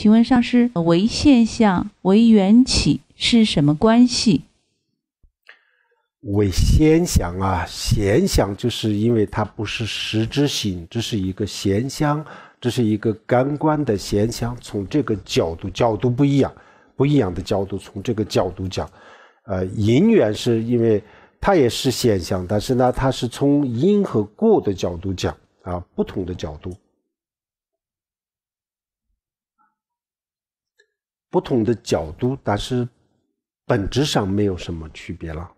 请问，上师，为现象为缘起是什么关系？为现象啊，现象就是因为它不是实质性，这是一个现象，这是一个感官的现象。从这个角度，角度不一样，不一样的角度，从这个角度讲，呃，因缘是因为它也是现象，但是呢，它是从因和果的角度讲啊，不同的角度。不同的角度，但是本质上没有什么区别了。